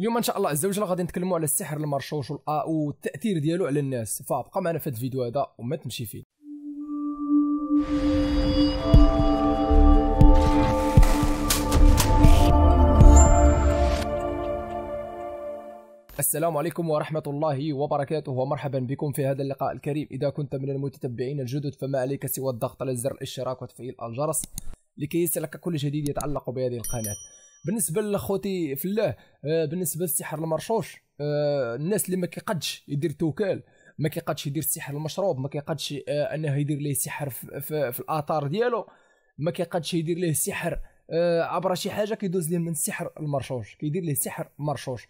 اليوم ان شاء الله عز وجل غادي نتكلموا على السحر المرشوش آه، والتاثير ديالو على الناس فابقى معنا في هذا الفيديو هذا وما تمشي فيه السلام عليكم ورحمة الله وبركاته ومرحبا بكم في هذا اللقاء الكريم إذا كنت من المتتبعين الجدد فما عليك سوى الضغط على زر الاشتراك وتفعيل الجرس لكي يصلك كل جديد يتعلق بهذه القناة بالنسبه لخوتي الله آه، بالنسبه للسحر المرشوش آه، الناس اللي ما كيقدش يدير توكال ما كيقدش يدير السحر المشروب ما كيقدش آه، انه يدير ليه السحر في, الاثار ديالو ما كيقدش يدير ليه السحر عبر شي حاجه كيدوز ليه من السحر المرشوش كيدير ليه السحر مرشوش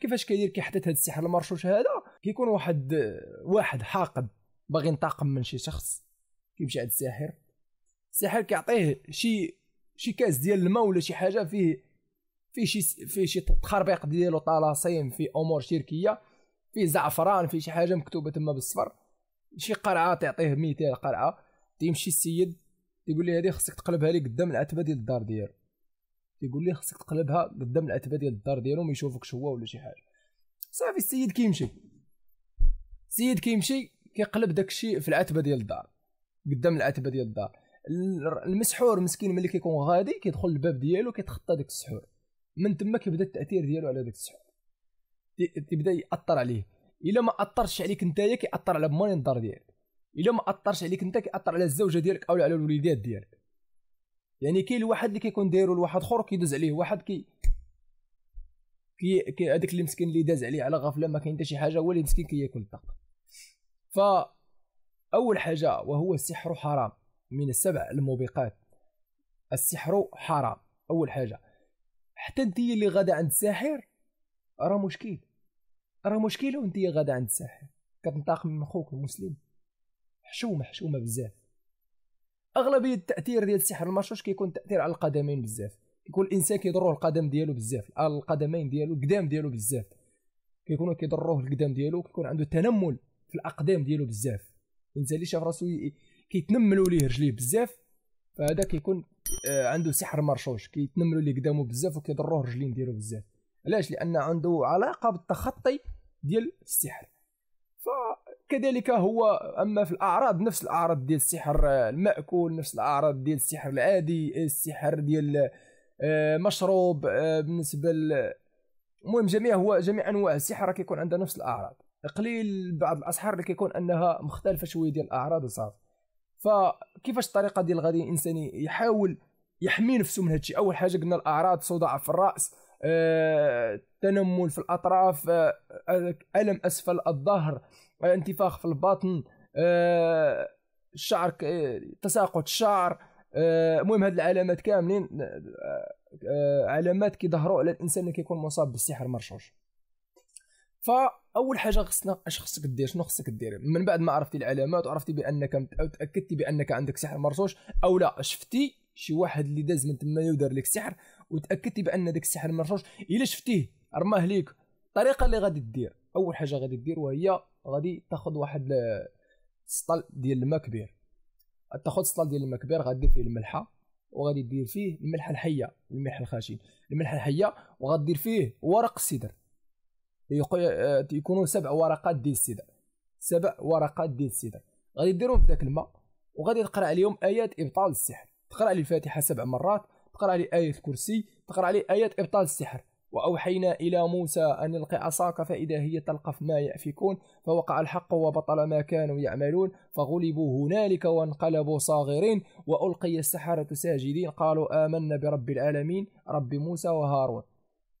كيفاش كيدير كيحدث هذا السحر المرشوش هذا كيكون واحد واحد حاقد باغي ينتقم من شي شخص كيمشي عند الساحر الساحر كيعطيه شي شي كاس ديال الماء ولا شي حاجه فيه فيه شي فيه شي تخربيق ديالو طلاسيم في امور شركيه فيه زعفران فيه شي حاجه مكتوبه تما بالصفر شي قرعه تعطيه مثال قرعه تيمشي السيد تيقول لي هذه خصك تقلبها لي قدام العتبه ديال الدار ديالو تيقول لي خصك تقلبها قدام العتبه ديال الدار ديالو ما يشوفكش هو ولا شي حاجه صافي السيد كيمشي السيد كيمشي كيقلب داكشي في العتبه ديال الدار قدام العتبه ديال الدار المسحور مسكين ملي كيكون غادي كيدخل الباب ديالو كيتخطى داك السحور من تما كيبدا التاثير ديالو على داك السحور تيبدا ياثر عليه الا ما اثرش عليك نتايا كياثر على بمان الدار ديالك الا ما اثرش عليك انت كياثر على الزوجه ديالك او على الوليدات ديالك يعني كاين الواحد اللي كيكون دايرو لواحد اخر كيدوز عليه واحد كي كي هذاك اللي مسكين اللي داز عليه على غفله ما كاين حتى شي حاجه هو اللي مسكين كياكل الطاقه فا ف اول حاجه وهو السحر حرام من السبع الموبقات السحر حرام اول حاجه حتى انت اللي غادا عند الساحر راه مشكل راه مشكل وانت غادا عند الساحر كتنطاق من خوك المسلم حشومه حشومه بزاف اغلبيه التاثير ديال السحر المرشوش كيكون تاثير على القدمين بزاف كيكون الانسان كيضروه القدم ديالو بزاف القدمين ديالو القدام ديالو بزاف كيكونوا كيضروه القدام ديالو كيكون عنده تنمل في الاقدام ديالو بزاف الانسان اللي شاف راسو كيتنملوا ليه رجليه بزاف فهذا كيكون آه، عنده سحر مرشوش كيتنملوا ليه قدامه بزاف وكيضروه رجلين ديالو بزاف علاش لان عنده علاقه بالتخطي ديال السحر فكذلك هو اما في الاعراض نفس الاعراض ديال السحر آه، الماكول نفس الاعراض ديال السحر العادي السحر ديال آه، مشروب بالنسبه ل المهم جميع هو جميع انواع السحر كيكون عندها نفس الاعراض قليل بعض الاسحار اللي كيكون انها مختلفه شويه ديال الاعراض وصافي فكيفاش الطريقه ديال الغذي الانسان يحاول يحمي نفسه من هادشي اول حاجه قلنا الاعراض صداع في الراس آه، تنمل في الاطراف آه، آه، الم اسفل الظهر انتفاخ في البطن الشعر تساقط الشعر المهم هاد العلامات كاملين علامات كيظهروا على الانسان اللي كيكون مصاب بالسحر مرشوش فاول حاجه خصنا اش خصك دير شنو خصك دير من بعد ما عرفتي العلامات وعرفتي بانك او تاكدتي بانك عندك سحر مرصوص او لا شفتي شي واحد اللي داز من تما ودار لك سحر وتاكدتي بان داك السحر مرصوص الا شفتيه رماه ليك الطريقه اللي غادي دير اول حاجه غادي دير وهي غادي تاخذ واحد سطل ديال الماء كبير تاخذ سطل ديال الماء كبير غادي فيه الملحه وغادي دير فيه الملحه الحيه الملح الخشن الملح الحيه وغادي دير فيه ورق السدر آه، يكونوا سبع ورقات ديال السدر سبع ورقات ديال السدر غادي ديرهم في ذاك الماء وغادي تقرا عليهم ايات ابطال السحر تقرا لي الفاتحه سبع مرات تقرا عليه ايه الكرسي تقرا عليه ايات ابطال السحر واوحينا الى موسى ان القي عصاك فاذا هي تلقف ما يافكون فوقع الحق وبطل ما كانوا يعملون فغلبوا هنالك وانقلبوا صاغرين والقي السحره ساجدين قالوا امنا برب العالمين رب موسى وهارون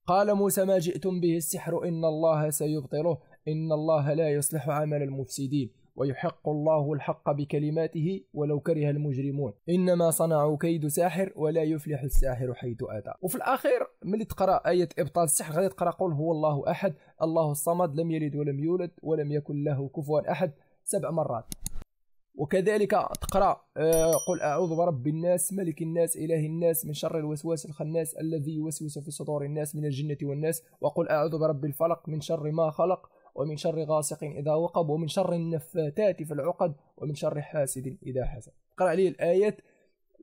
قال موسى ما جئتم به السحر إن الله سيبطله إن الله لا يصلح عمل المفسدين ويحق الله الحق بكلماته ولو كره المجرمون إنما صنعوا كيد ساحر ولا يفلح الساحر حيث أتى وفي الأخير ملي تقرأ آية إبطال السحر غادي تقرأ قول هو الله أحد الله الصمد لم يلد ولم يولد ولم يكن له كفوا أحد سبع مرات وكذلك تقرا آه، قل اعوذ برب الناس ملك الناس اله الناس من شر الوسواس الخناس الذي يوسوس في صدور الناس من الجنه والناس وقل اعوذ برب الفلق من شر ما خلق ومن شر غاسق اذا وقب ومن شر النفاثات في العقد ومن شر حاسد اذا حسد قرا عليه الايات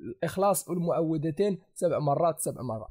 الاخلاص والمعوذتين سبع مرات سبع مرات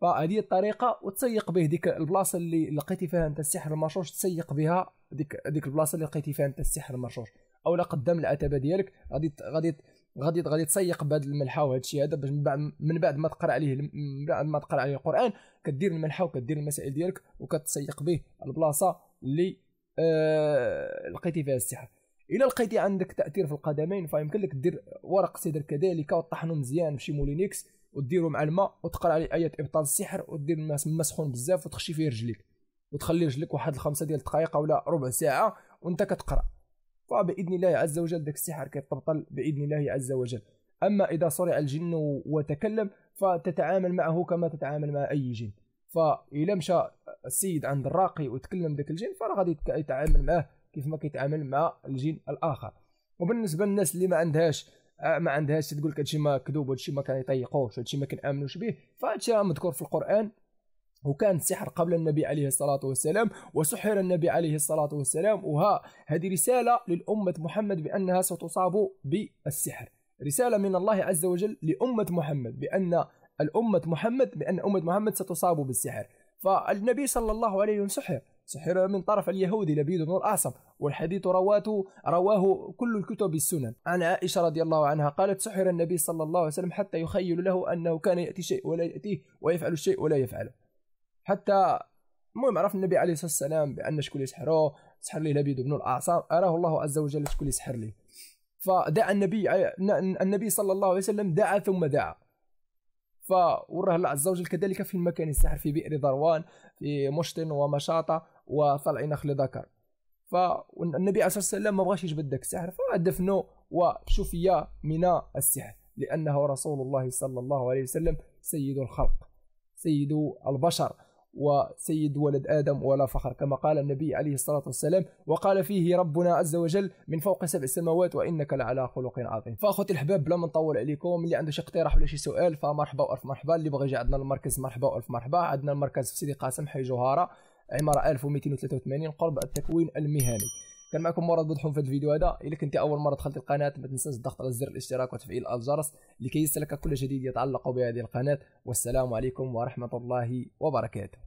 فهذه الطريقه وتسيق به ديك البلاصه اللي لقيتي فيها انت السحر المرشوش تسيق بها ديك ديك البلاصه اللي لقيتي فيها انت السحر المرشوش اولا قدام العتبه ديالك غادي غادي غادي غادي تسيق بهذا الملحه وهذا الشيء هذا باش من بعد من بعد ما تقرا عليه من بعد ما تقرا عليه القران كدير الملحه وكدير المسائل ديالك وكتسيق به البلاصه اللي آه لقيتي فيها السحر الا لقيتي عندك تاثير في القدمين فيمكن لك دير ورق سدر كذلك وطحنه مزيان بشي مولينيكس وديرو مع الماء وتقرا عليه ايات ابطال السحر ودير الماء سخون بزاف وتخشي فيه رجليك وتخلي رجلك واحد الخمسه ديال الدقائق ولا ربع ساعه وانت كتقرا فباذن الله عز وجل ذاك السحر كيتبطل باذن الله عز وجل اما اذا صرع الجن وتكلم فتتعامل معه كما تتعامل مع اي جن فاذا مشى السيد عند الراقي وتكلم ذاك الجن فراه غادي يتعامل معه كيف ما كيتعامل مع الجن الاخر وبالنسبه للناس اللي ما عندهاش ما عندهاش تقول لك هادشي ما كذوب هادشي ما كان يطيقوش هادشي ما كنامنوش به فهادشي مذكور في القران وكان السحر قبل النبي عليه الصلاة والسلام وسحر النبي عليه الصلاة والسلام وها هذه رسالة للأمة محمد بأنها ستصاب بالسحر رسالة من الله عز وجل لأمة محمد بأن الأمة محمد بأن أمة محمد ستصاب بالسحر فالنبي صلى الله عليه وسلم سحر سحر من طرف اليهودي لبيد بن الأعصم والحديث رواته رواه كل الكتب السنن عن عائشة رضي الله عنها قالت سحر النبي صلى الله عليه وسلم حتى يخيل له أنه كان يأتي شيء ولا يأتيه ويفعل الشيء ولا يفعله حتى المهم عرف النبي عليه الصلاه والسلام بان شكون اللي يسحرو سحر لي لبيد بن الاعصاب اراه الله عز وجل شكون اللي سحر لي فدعا النبي النبي صلى الله عليه وسلم دعا ثم دعا فوراه الله عز وجل كذلك في المكان السحر في بئر ذروان في مشطن ومشاطه وطلع نخل ذكر فالنبي عليه الصلاه والسلام ما بغاش يجبد ذاك السحر فدفنه وشفي من السحر لانه رسول الله صلى الله عليه وسلم سيد الخلق سيد البشر وسيد ولد آدم ولا فخر كما قال النبي عليه الصلاة والسلام وقال فيه ربنا عز وجل من فوق سبع سماوات وإنك لعلى خلق عظيم فأخوتي الأحباب بلا ما نطول عليكم اللي عنده شي اقتراح ولا شي سؤال فمرحبا وألف مرحبا اللي بغى يجي عندنا المركز مرحبا وألف مرحبا عندنا المركز في سيدي قاسم حي جوهرة عمارة 1283 قرب التكوين المهني كان معكم مراد بدحوم في الفيديو هذا إذا كنت اول مره دخلت القناه ما تنساش الضغط على زر الاشتراك وتفعيل الجرس لكي يصلك كل جديد يتعلق بهذه القناه والسلام عليكم ورحمه الله وبركاته